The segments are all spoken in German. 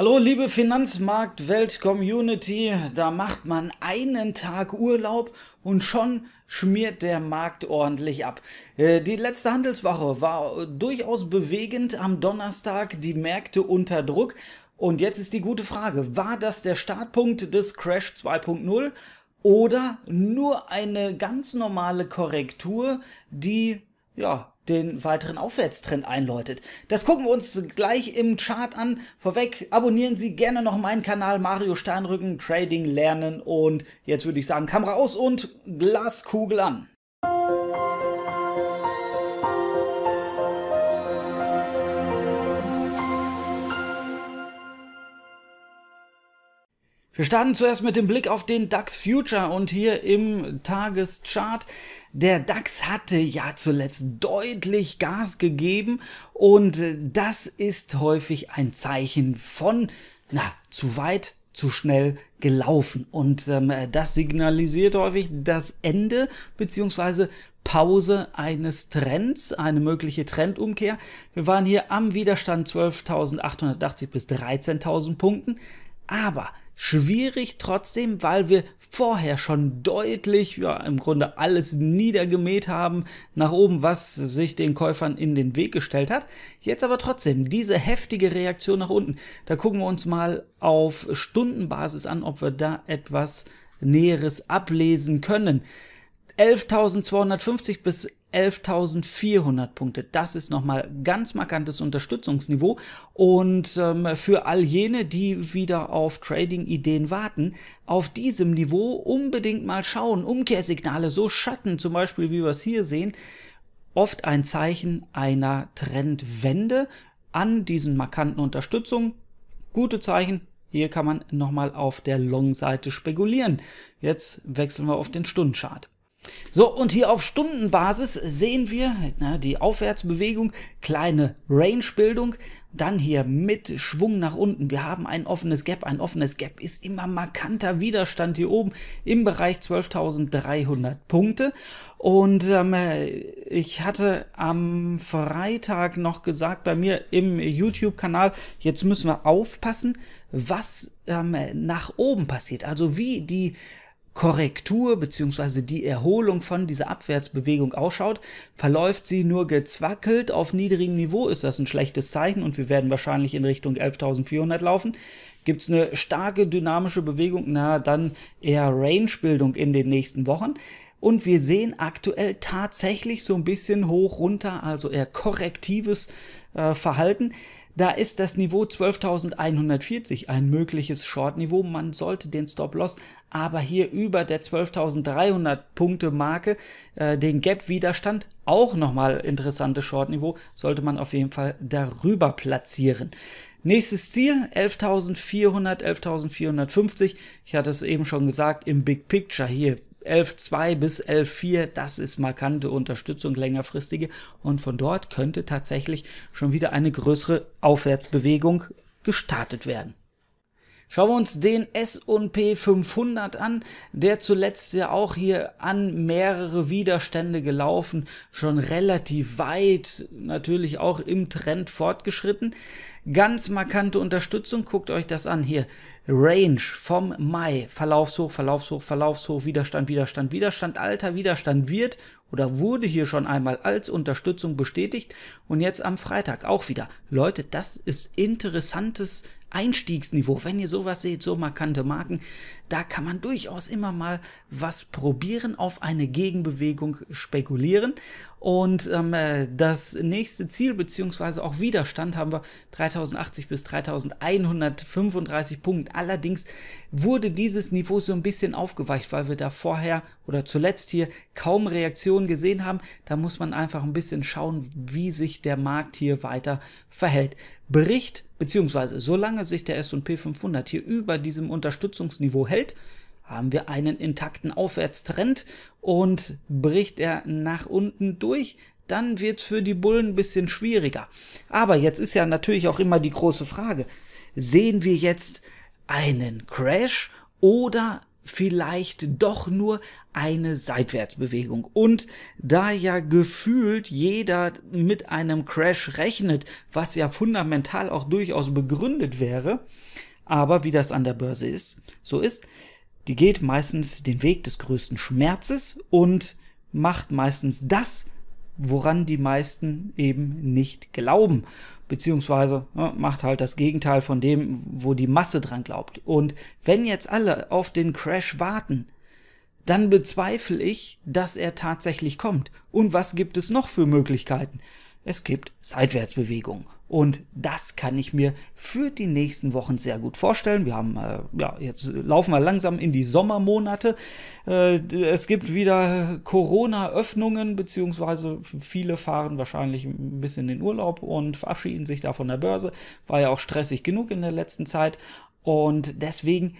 Hallo liebe Finanzmarkt-Welt-Community, da macht man einen Tag Urlaub und schon schmiert der Markt ordentlich ab. Äh, die letzte Handelswoche war durchaus bewegend am Donnerstag, die Märkte unter Druck. Und jetzt ist die gute Frage, war das der Startpunkt des Crash 2.0 oder nur eine ganz normale Korrektur, die ja, den weiteren Aufwärtstrend einläutet. Das gucken wir uns gleich im Chart an. Vorweg abonnieren Sie gerne noch meinen Kanal Mario Steinrücken, Trading lernen und jetzt würde ich sagen Kamera aus und Glaskugel an. Wir starten zuerst mit dem Blick auf den DAX Future und hier im Tageschart. Der DAX hatte ja zuletzt deutlich Gas gegeben und äh, das ist häufig ein Zeichen von, na, zu weit, zu schnell gelaufen. Und ähm, äh, das signalisiert häufig das Ende beziehungsweise Pause eines Trends, eine mögliche Trendumkehr. Wir waren hier am Widerstand 12.880 bis 13.000 Punkten, aber Schwierig trotzdem, weil wir vorher schon deutlich, ja, im Grunde alles niedergemäht haben nach oben, was sich den Käufern in den Weg gestellt hat. Jetzt aber trotzdem diese heftige Reaktion nach unten. Da gucken wir uns mal auf Stundenbasis an, ob wir da etwas Näheres ablesen können. 11.250 bis 11.400 Punkte. Das ist nochmal ganz markantes Unterstützungsniveau. Und ähm, für all jene, die wieder auf Trading-Ideen warten, auf diesem Niveau unbedingt mal schauen. Umkehrsignale, so Schatten zum Beispiel, wie wir es hier sehen, oft ein Zeichen einer Trendwende an diesen markanten Unterstützungen. Gute Zeichen, hier kann man nochmal auf der Long-Seite spekulieren. Jetzt wechseln wir auf den Stundenchart. So, und hier auf Stundenbasis sehen wir na, die Aufwärtsbewegung, kleine Range-Bildung, dann hier mit Schwung nach unten. Wir haben ein offenes Gap. Ein offenes Gap ist immer markanter Widerstand hier oben im Bereich 12.300 Punkte. Und ähm, ich hatte am Freitag noch gesagt bei mir im YouTube-Kanal, jetzt müssen wir aufpassen, was ähm, nach oben passiert. Also wie die Korrektur bzw. die Erholung von dieser Abwärtsbewegung ausschaut. Verläuft sie nur gezwackelt auf niedrigem Niveau, ist das ein schlechtes Zeichen und wir werden wahrscheinlich in Richtung 11.400 laufen. Gibt es eine starke dynamische Bewegung, na dann eher Range-Bildung in den nächsten Wochen. Und wir sehen aktuell tatsächlich so ein bisschen hoch runter, also eher korrektives äh, Verhalten. Da ist das Niveau 12.140 ein mögliches Short-Niveau. Man sollte den Stop-Loss aber hier über der 12.300 Punkte Marke, äh, den Gap-Widerstand, auch nochmal interessantes Short-Niveau, sollte man auf jeden Fall darüber platzieren. Nächstes Ziel 11.400, 11.450. Ich hatte es eben schon gesagt, im Big Picture hier 11.2 bis 11.4, das ist markante Unterstützung, längerfristige. Und von dort könnte tatsächlich schon wieder eine größere Aufwärtsbewegung gestartet werden. Schauen wir uns den S&P 500 an, der zuletzt ja auch hier an mehrere Widerstände gelaufen, schon relativ weit, natürlich auch im Trend fortgeschritten. Ganz markante Unterstützung, guckt euch das an hier. Range vom Mai, Verlaufshoch, Verlaufshoch, Verlaufshoch, Widerstand, Widerstand, Widerstand, alter Widerstand wird oder wurde hier schon einmal als Unterstützung bestätigt und jetzt am Freitag auch wieder. Leute, das ist interessantes Einstiegsniveau. Wenn ihr sowas seht, so markante Marken, da kann man durchaus immer mal was probieren, auf eine Gegenbewegung spekulieren. Und ähm, äh, das nächste Ziel beziehungsweise auch Widerstand haben wir 3080 bis 3135 Punkte. Allerdings wurde dieses Niveau so ein bisschen aufgeweicht, weil wir da vorher oder zuletzt hier kaum Reaktionen gesehen haben. Da muss man einfach ein bisschen schauen, wie sich der Markt hier weiter verhält. Bericht Beziehungsweise solange sich der S&P 500 hier über diesem Unterstützungsniveau hält, haben wir einen intakten Aufwärtstrend und bricht er nach unten durch, dann wird es für die Bullen ein bisschen schwieriger. Aber jetzt ist ja natürlich auch immer die große Frage, sehen wir jetzt einen Crash oder vielleicht doch nur eine Seitwärtsbewegung. Und da ja gefühlt jeder mit einem Crash rechnet, was ja fundamental auch durchaus begründet wäre, aber wie das an der Börse ist, so ist, die geht meistens den Weg des größten Schmerzes und macht meistens das, woran die meisten eben nicht glauben, beziehungsweise ne, macht halt das Gegenteil von dem, wo die Masse dran glaubt. Und wenn jetzt alle auf den Crash warten, dann bezweifle ich, dass er tatsächlich kommt. Und was gibt es noch für Möglichkeiten? Es gibt Seitwärtsbewegungen. Und das kann ich mir für die nächsten Wochen sehr gut vorstellen. Wir haben, äh, ja, jetzt laufen wir langsam in die Sommermonate. Äh, es gibt wieder Corona-Öffnungen, beziehungsweise viele fahren wahrscheinlich ein bisschen in den Urlaub und verabschieden sich da von der Börse. War ja auch stressig genug in der letzten Zeit. Und deswegen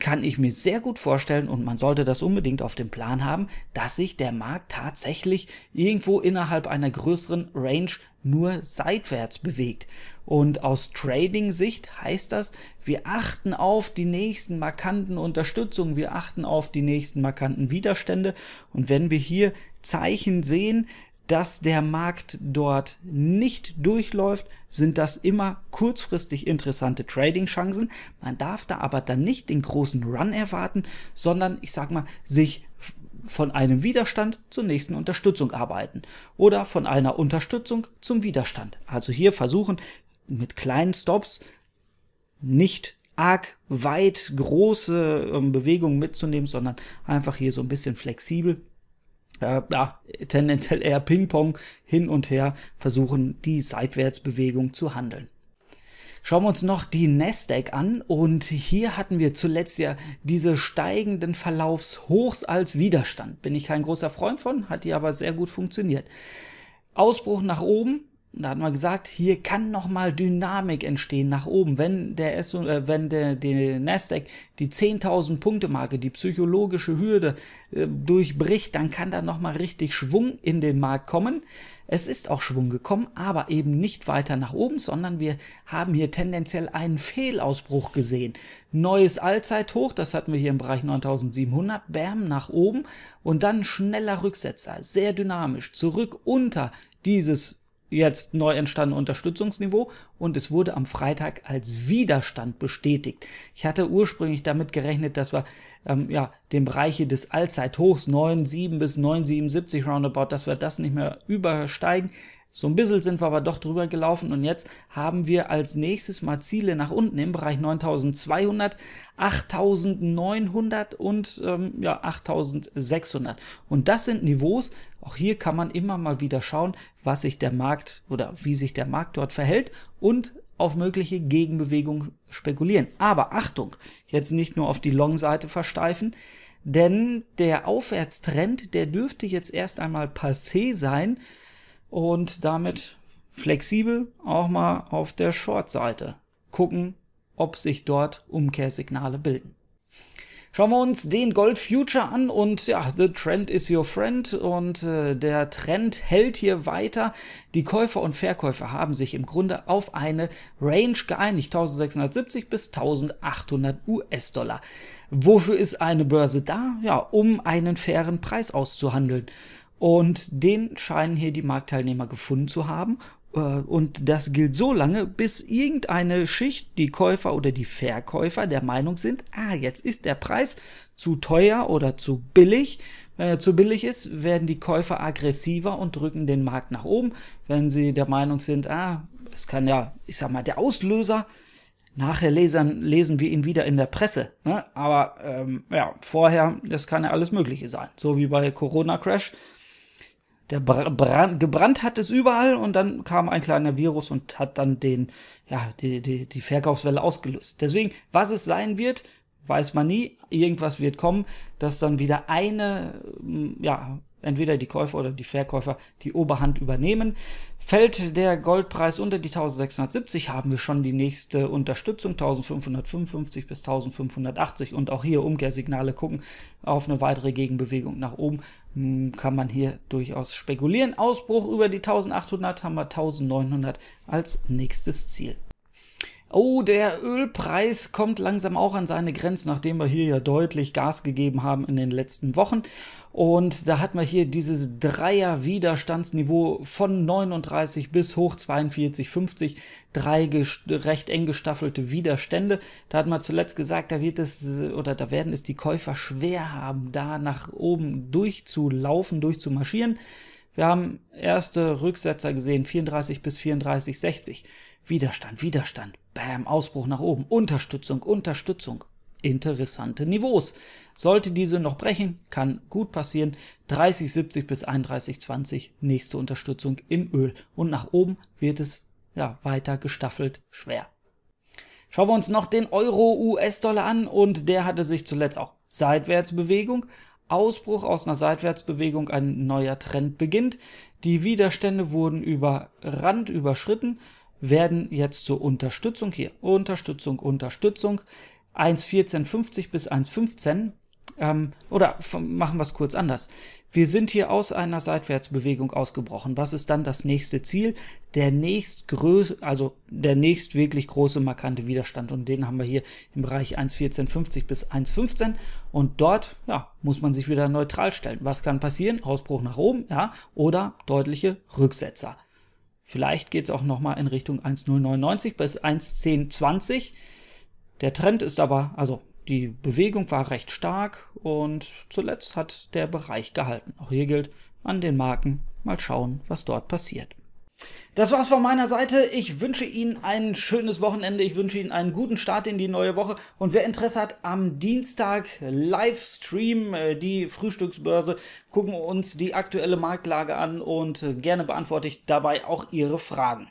kann ich mir sehr gut vorstellen und man sollte das unbedingt auf dem Plan haben, dass sich der Markt tatsächlich irgendwo innerhalb einer größeren Range nur seitwärts bewegt. Und aus Trading-Sicht heißt das, wir achten auf die nächsten markanten Unterstützungen, wir achten auf die nächsten markanten Widerstände und wenn wir hier Zeichen sehen, dass der Markt dort nicht durchläuft, sind das immer kurzfristig interessante Trading-Chancen. Man darf da aber dann nicht den großen Run erwarten, sondern ich sag mal, sich von einem Widerstand zur nächsten Unterstützung arbeiten oder von einer Unterstützung zum Widerstand. Also hier versuchen mit kleinen Stops nicht arg weit große ähm, Bewegungen mitzunehmen, sondern einfach hier so ein bisschen flexibel äh, ja, tendenziell eher Ping-Pong hin und her versuchen, die Seitwärtsbewegung zu handeln. Schauen wir uns noch die Nasdaq an und hier hatten wir zuletzt ja diese steigenden Verlaufshochs als Widerstand. Bin ich kein großer Freund von, hat die aber sehr gut funktioniert. Ausbruch nach oben, da hat man gesagt, hier kann nochmal Dynamik entstehen nach oben. Wenn der, S äh, wenn der, der Nasdaq die 10.000 Punkte Marke, die psychologische Hürde äh, durchbricht, dann kann da nochmal richtig Schwung in den Markt kommen. Es ist auch Schwung gekommen, aber eben nicht weiter nach oben, sondern wir haben hier tendenziell einen Fehlausbruch gesehen. Neues Allzeithoch, das hatten wir hier im Bereich 9700, Bam nach oben und dann schneller Rücksetzer, sehr dynamisch, zurück unter dieses jetzt neu entstandene Unterstützungsniveau und es wurde am Freitag als Widerstand bestätigt. Ich hatte ursprünglich damit gerechnet, dass wir ähm, ja, den Bereiche des Allzeithochs 9,7 bis 9,77 roundabout, dass wir das nicht mehr übersteigen. So ein bisschen sind wir aber doch drüber gelaufen und jetzt haben wir als nächstes mal Ziele nach unten im Bereich 9200, 8900 und ähm, ja, 8600. Und das sind Niveaus, auch hier kann man immer mal wieder schauen, was sich der Markt oder wie sich der Markt dort verhält und auf mögliche Gegenbewegungen spekulieren. Aber Achtung, jetzt nicht nur auf die Long-Seite versteifen, denn der Aufwärtstrend, der dürfte jetzt erst einmal passé sein, und damit flexibel auch mal auf der Short-Seite gucken, ob sich dort Umkehrsignale bilden. Schauen wir uns den Gold Future an und ja, the trend is your friend und äh, der Trend hält hier weiter. Die Käufer und Verkäufer haben sich im Grunde auf eine Range geeinigt, 1670 bis 1800 US-Dollar. Wofür ist eine Börse da? Ja, um einen fairen Preis auszuhandeln. Und den scheinen hier die Marktteilnehmer gefunden zu haben. Äh, und das gilt so lange, bis irgendeine Schicht, die Käufer oder die Verkäufer, der Meinung sind, ah, jetzt ist der Preis zu teuer oder zu billig. Wenn er zu billig ist, werden die Käufer aggressiver und drücken den Markt nach oben. Wenn sie der Meinung sind, ah, es kann ja, ich sag mal, der Auslöser, nachher lesen, lesen wir ihn wieder in der Presse. Ne? Aber ähm, ja, vorher, das kann ja alles Mögliche sein. So wie bei Corona Crash der Brand, gebrannt hat es überall und dann kam ein kleiner Virus und hat dann den, ja, die, die, die Verkaufswelle ausgelöst. Deswegen, was es sein wird, weiß man nie. Irgendwas wird kommen, dass dann wieder eine, ja, entweder die Käufer oder die Verkäufer die Oberhand übernehmen. Fällt der Goldpreis unter die 1670, haben wir schon die nächste Unterstützung 1555 bis 1580 und auch hier Umkehrsignale gucken auf eine weitere Gegenbewegung nach oben hm, kann man hier durchaus spekulieren. Ausbruch über die 1800 haben wir 1900 als nächstes Ziel. Oh, der Ölpreis kommt langsam auch an seine Grenzen, nachdem wir hier ja deutlich Gas gegeben haben in den letzten Wochen. Und da hat man hier dieses Dreier-Widerstandsniveau von 39 bis hoch 42, 50, Drei recht eng gestaffelte Widerstände. Da hat man zuletzt gesagt, da wird es oder da werden es die Käufer schwer haben, da nach oben durchzulaufen, durchzumarschieren. Wir haben erste Rücksetzer gesehen, 34 bis 34, 60. Widerstand, Widerstand, Bam, Ausbruch nach oben, Unterstützung, Unterstützung. Interessante Niveaus. Sollte diese noch brechen, kann gut passieren. 30,70 bis 31,20 nächste Unterstützung im Öl. Und nach oben wird es ja, weiter gestaffelt schwer. Schauen wir uns noch den Euro-US-Dollar an und der hatte sich zuletzt auch Seitwärtsbewegung. Ausbruch aus einer Seitwärtsbewegung, ein neuer Trend beginnt. Die Widerstände wurden über Rand überschritten werden jetzt zur Unterstützung hier, Unterstützung, Unterstützung, 1,1450 bis 1,15 ähm, oder machen wir es kurz anders. Wir sind hier aus einer Seitwärtsbewegung ausgebrochen. Was ist dann das nächste Ziel? Der nächstgrößte, also der nächst wirklich große markante Widerstand. Und den haben wir hier im Bereich 1,1450 bis 1,15. Und dort, ja, muss man sich wieder neutral stellen. Was kann passieren? Ausbruch nach oben, ja, oder deutliche Rücksetzer. Vielleicht geht es auch nochmal in Richtung 1,099 bis 1,1020. Der Trend ist aber, also die Bewegung war recht stark und zuletzt hat der Bereich gehalten. Auch hier gilt an den Marken mal schauen, was dort passiert. Das war's von meiner Seite. Ich wünsche Ihnen ein schönes Wochenende. Ich wünsche Ihnen einen guten Start in die neue Woche. Und wer Interesse hat, am Dienstag Livestream äh, die Frühstücksbörse. Gucken wir uns die aktuelle Marktlage an und äh, gerne beantworte ich dabei auch Ihre Fragen.